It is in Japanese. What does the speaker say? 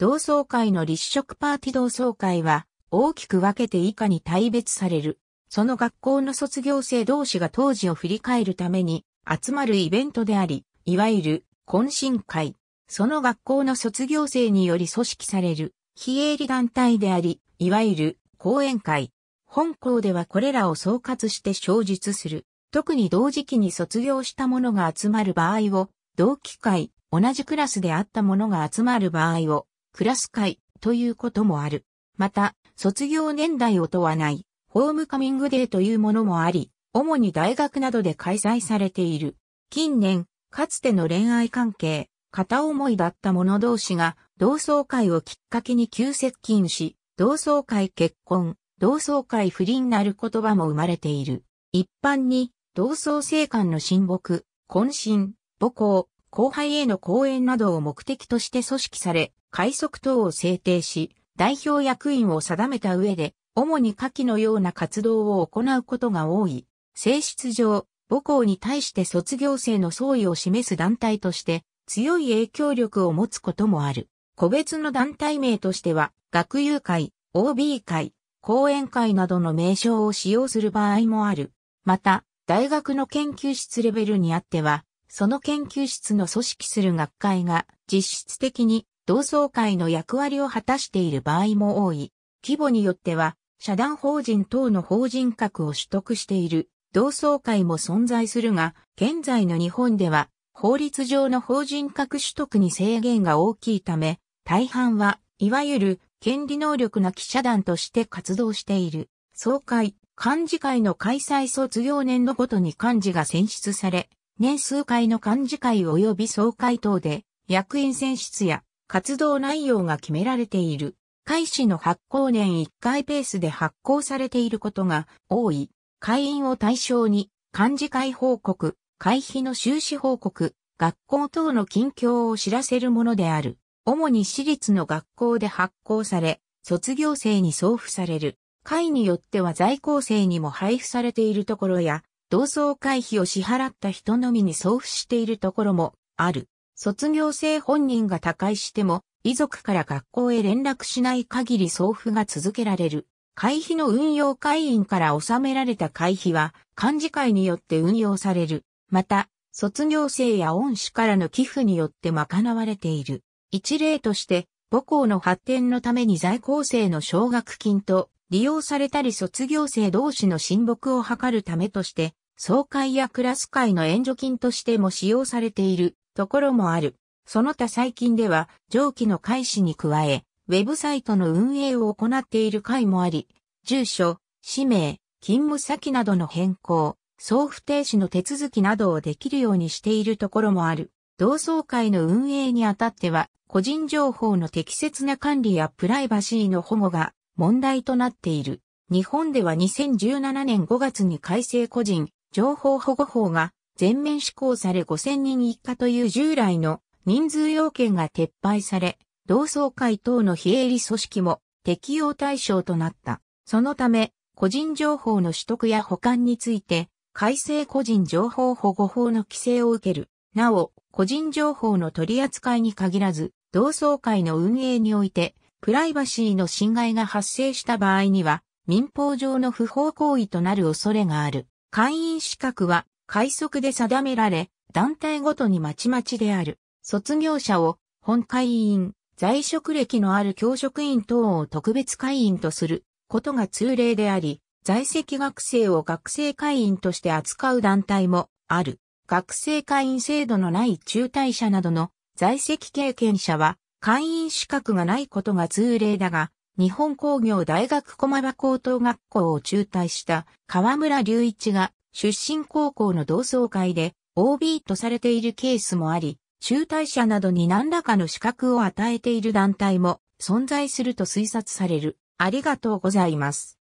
同窓会の立食パーティ同窓会は、大きく分けて以下に大別される。その学校の卒業生同士が当時を振り返るために集まるイベントであり、いわゆる懇親会。その学校の卒業生により組織される非営利団体であり、いわゆる講演会。本校ではこれらを総括して小述する。特に同時期に卒業した者が集まる場合を、同期会、同じクラスであった者が集まる場合を、クラス会ということもある。また、卒業年代を問わないホームカミングデーというものもあり、主に大学などで開催されている。近年、かつての恋愛関係、片思いだった者同士が同窓会をきっかけに急接近し、同窓会結婚、同窓会不倫なる言葉も生まれている。一般に、同窓生間の親睦、懇親、母校、後輩への講演などを目的として組織され、快速等を制定し、代表役員を定めた上で、主に下記のような活動を行うことが多い。性質上、母校に対して卒業生の総意を示す団体として、強い影響力を持つこともある。個別の団体名としては、学友会、OB 会、講演会などの名称を使用する場合もある。また、大学の研究室レベルにあっては、その研究室の組織する学会が実質的に同窓会の役割を果たしている場合も多い。規模によっては、社団法人等の法人格を取得している同窓会も存在するが、現在の日本では法律上の法人格取得に制限が大きいため、大半はいわゆる権利能力な記者団として活動している。総会、幹事会の開催卒業年度ごとに幹事が選出され、年数回の幹事会及び総会等で、役員選出や活動内容が決められている。会誌の発行年1回ペースで発行されていることが多い。会員を対象に、幹事会報告、会費の収支報告、学校等の近況を知らせるものである。主に私立の学校で発行され、卒業生に送付される。会によっては在校生にも配布されているところや、同窓会費を支払った人のみに送付しているところもある。卒業生本人が他界しても、遺族から学校へ連絡しない限り送付が続けられる。会費の運用会員から納められた会費は、幹事会によって運用される。また、卒業生や恩師からの寄付によって賄われている。一例として、母校の発展のために在校生の奨学金と、利用されたり卒業生同士の親睦を図るためとして、総会やクラス会の援助金としても使用されているところもある。その他最近では、上記の開始に加え、ウェブサイトの運営を行っている会もあり、住所、氏名、勤務先などの変更、送付停止の手続きなどをできるようにしているところもある。同窓会の運営にあたっては、個人情報の適切な管理やプライバシーの保護が問題となっている。日本では2017年5月に改正個人情報保護法が全面施行され5000人以下という従来の人数要件が撤廃され、同窓会等の非営利組織も適用対象となった。そのため、個人情報の取得や保管について、改正個人情報保護法の規制を受ける。なお、個人情報の取り扱いに限らず、同窓会の運営において、プライバシーの侵害が発生した場合には、民法上の不法行為となる恐れがある。会員資格は快速で定められ、団体ごとにまちまちである。卒業者を本会員、在職歴のある教職員等を特別会員とすることが通例であり、在籍学生を学生会員として扱う団体もある。学生会員制度のない中退者などの在籍経験者は会員資格がないことが通例だが、日本工業大学駒場高等学校を中退した河村隆一が出身高校の同窓会で OB とされているケースもあり、中退者などに何らかの資格を与えている団体も存在すると推察される。ありがとうございます。